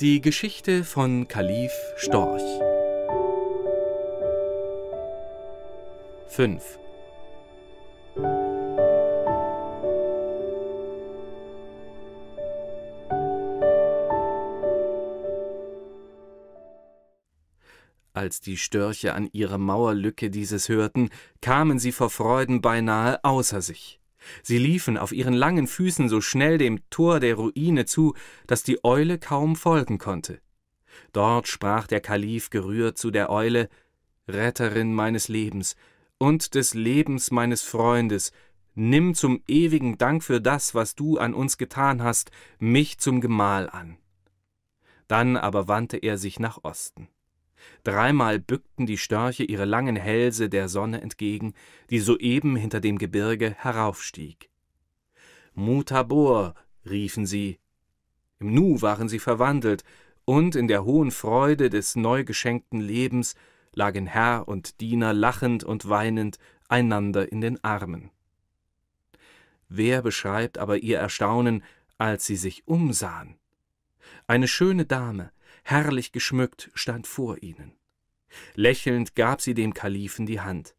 Die Geschichte von Kalif Storch 5 Als die Störche an ihrer Mauerlücke dieses hörten, kamen sie vor Freuden beinahe außer sich. Sie liefen auf ihren langen Füßen so schnell dem Tor der Ruine zu, dass die Eule kaum folgen konnte. Dort sprach der Kalif gerührt zu der Eule Retterin meines Lebens und des Lebens meines Freundes, nimm zum ewigen Dank für das, was du an uns getan hast, mich zum Gemahl an. Dann aber wandte er sich nach Osten. Dreimal bückten die Störche ihre langen Hälse der Sonne entgegen, die soeben hinter dem Gebirge heraufstieg. Mutabor, riefen sie. Im Nu waren sie verwandelt, und in der hohen Freude des neu geschenkten Lebens lagen Herr und Diener lachend und weinend einander in den Armen. Wer beschreibt aber ihr Erstaunen, als sie sich umsahen? Eine schöne Dame, herrlich geschmückt, stand vor ihnen. Lächelnd gab sie dem Kalifen die Hand.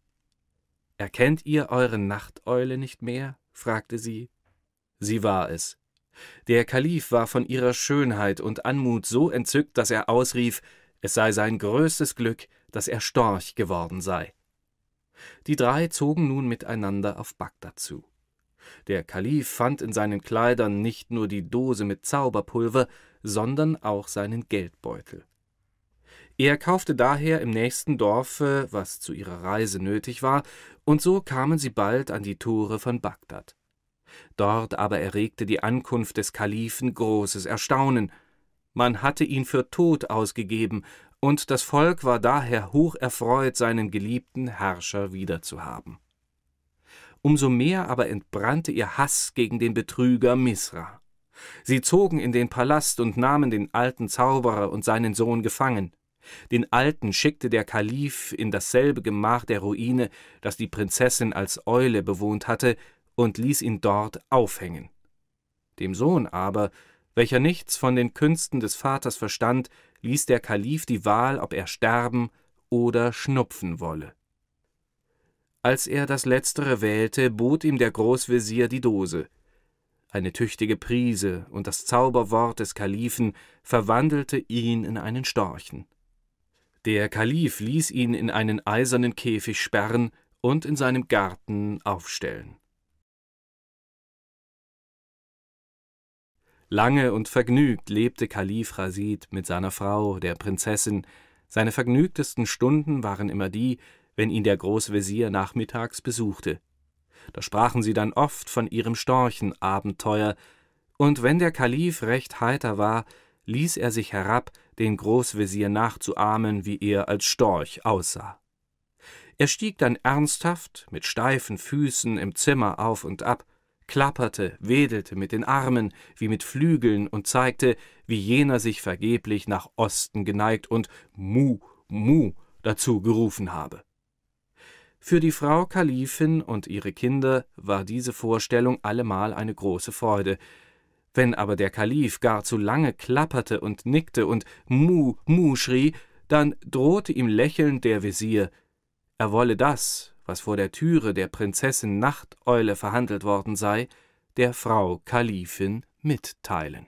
Erkennt ihr eure Nachteule nicht mehr? fragte sie. Sie war es. Der Kalif war von ihrer Schönheit und Anmut so entzückt, dass er ausrief, es sei sein größtes Glück, dass er Storch geworden sei. Die drei zogen nun miteinander auf Bagdad zu. Der Kalif fand in seinen Kleidern nicht nur die Dose mit Zauberpulver, sondern auch seinen Geldbeutel. Er kaufte daher im nächsten Dorfe, was zu ihrer Reise nötig war, und so kamen sie bald an die Tore von Bagdad. Dort aber erregte die Ankunft des Kalifen großes Erstaunen. Man hatte ihn für tot ausgegeben, und das Volk war daher hocherfreut, seinen geliebten Herrscher wiederzuhaben. Umso mehr aber entbrannte ihr Hass gegen den Betrüger Misra. Sie zogen in den Palast und nahmen den alten Zauberer und seinen Sohn gefangen. Den Alten schickte der Kalif in dasselbe Gemach der Ruine, das die Prinzessin als Eule bewohnt hatte, und ließ ihn dort aufhängen. Dem Sohn aber, welcher nichts von den Künsten des Vaters verstand, ließ der Kalif die Wahl, ob er sterben oder schnupfen wolle. Als er das letztere wählte, bot ihm der Großvezier die Dose. Eine tüchtige Prise und das Zauberwort des Kalifen verwandelte ihn in einen Storchen. Der Kalif ließ ihn in einen eisernen Käfig sperren und in seinem Garten aufstellen. Lange und vergnügt lebte Kalif Rasid mit seiner Frau, der Prinzessin. Seine vergnügtesten Stunden waren immer die, wenn ihn der Großvezier nachmittags besuchte. Da sprachen sie dann oft von ihrem Storchenabenteuer, und wenn der Kalif recht heiter war, ließ er sich herab, den Großvezier nachzuahmen, wie er als Storch aussah. Er stieg dann ernsthaft mit steifen Füßen im Zimmer auf und ab, klapperte, wedelte mit den Armen wie mit Flügeln und zeigte, wie jener sich vergeblich nach Osten geneigt und Mu, Mu dazu gerufen habe. Für die Frau Kalifin und ihre Kinder war diese Vorstellung allemal eine große Freude. Wenn aber der Kalif gar zu lange klapperte und nickte und Mu, Mu schrie, dann drohte ihm lächelnd der Wesir, er wolle das, was vor der Türe der Prinzessin Nachteule verhandelt worden sei, der Frau Kalifin mitteilen.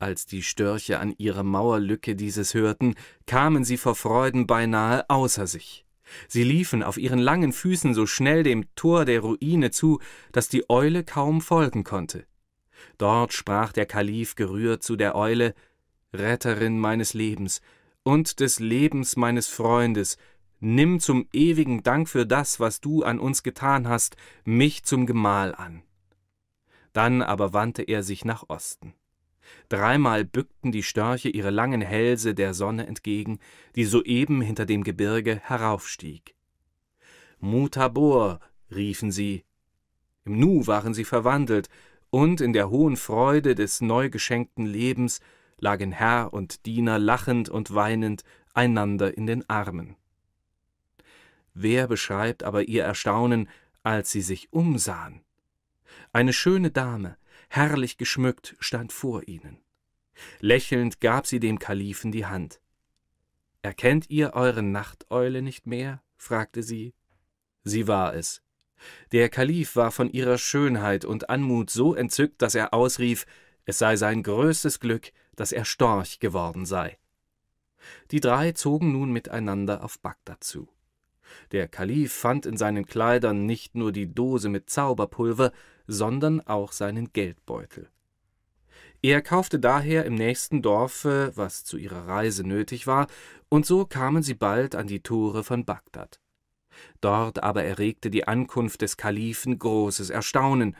Als die Störche an ihrer Mauerlücke dieses hörten, kamen sie vor Freuden beinahe außer sich. Sie liefen auf ihren langen Füßen so schnell dem Tor der Ruine zu, dass die Eule kaum folgen konnte. Dort sprach der Kalif gerührt zu der Eule Retterin meines Lebens und des Lebens meines Freundes, nimm zum ewigen Dank für das, was du an uns getan hast, mich zum Gemahl an. Dann aber wandte er sich nach Osten. Dreimal bückten die Störche ihre langen Hälse der Sonne entgegen, die soeben hinter dem Gebirge heraufstieg. Mutabor, riefen sie. Im Nu waren sie verwandelt, und in der hohen Freude des neu geschenkten Lebens lagen Herr und Diener lachend und weinend einander in den Armen. Wer beschreibt aber ihr Erstaunen, als sie sich umsahen? Eine schöne Dame, herrlich geschmückt, stand vor ihnen. Lächelnd gab sie dem Kalifen die Hand. Erkennt ihr eure Nachteule nicht mehr? fragte sie. Sie war es. Der Kalif war von ihrer Schönheit und Anmut so entzückt, dass er ausrief, es sei sein größtes Glück, dass er Storch geworden sei. Die drei zogen nun miteinander auf Bagdad zu. Der Kalif fand in seinen Kleidern nicht nur die Dose mit Zauberpulver, sondern auch seinen Geldbeutel. Er kaufte daher im nächsten Dorfe, was zu ihrer Reise nötig war, und so kamen sie bald an die Tore von Bagdad. Dort aber erregte die Ankunft des Kalifen großes Erstaunen.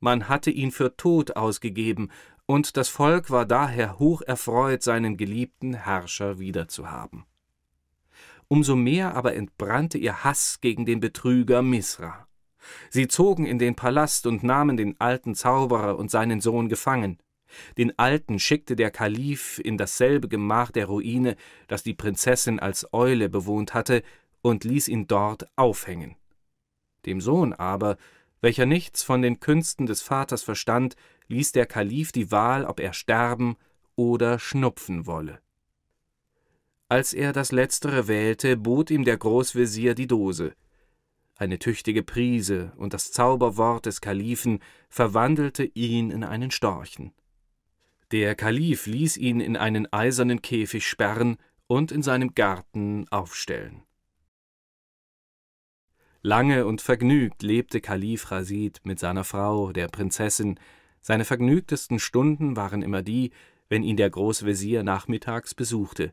Man hatte ihn für tot ausgegeben, und das Volk war daher hocherfreut, seinen geliebten Herrscher wiederzuhaben. Umso mehr aber entbrannte ihr Hass gegen den Betrüger Misra. Sie zogen in den Palast und nahmen den alten Zauberer und seinen Sohn gefangen. Den Alten schickte der Kalif in dasselbe Gemach der Ruine, das die Prinzessin als Eule bewohnt hatte, und ließ ihn dort aufhängen. Dem Sohn aber, welcher nichts von den Künsten des Vaters verstand, ließ der Kalif die Wahl, ob er sterben oder schnupfen wolle. Als er das letztere wählte, bot ihm der Großvezier die Dose. Eine tüchtige Prise und das Zauberwort des Kalifen verwandelte ihn in einen Storchen. Der Kalif ließ ihn in einen eisernen Käfig sperren und in seinem Garten aufstellen. Lange und vergnügt lebte Kalif Rasid mit seiner Frau, der Prinzessin. Seine vergnügtesten Stunden waren immer die, wenn ihn der Großvezier nachmittags besuchte.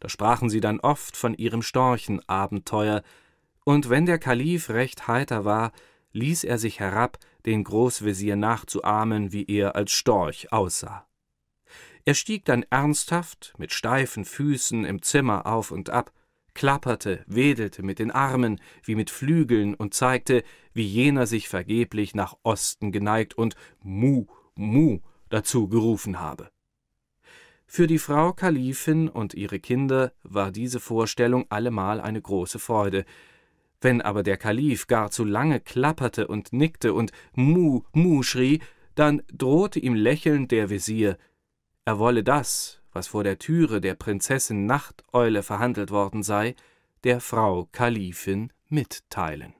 Da sprachen sie dann oft von ihrem Storchenabenteuer, und wenn der Kalif recht heiter war, ließ er sich herab, den Großvezier nachzuahmen, wie er als Storch aussah. Er stieg dann ernsthaft mit steifen Füßen im Zimmer auf und ab, klapperte, wedelte mit den Armen wie mit Flügeln und zeigte, wie jener sich vergeblich nach Osten geneigt und Mu, Mu dazu gerufen habe. Für die Frau Kalifin und ihre Kinder war diese Vorstellung allemal eine große Freude. Wenn aber der Kalif gar zu lange klapperte und nickte und Mu, Mu schrie, dann drohte ihm lächelnd der Wesir, er wolle das, was vor der Türe der Prinzessin Nachteule verhandelt worden sei, der Frau Kalifin mitteilen.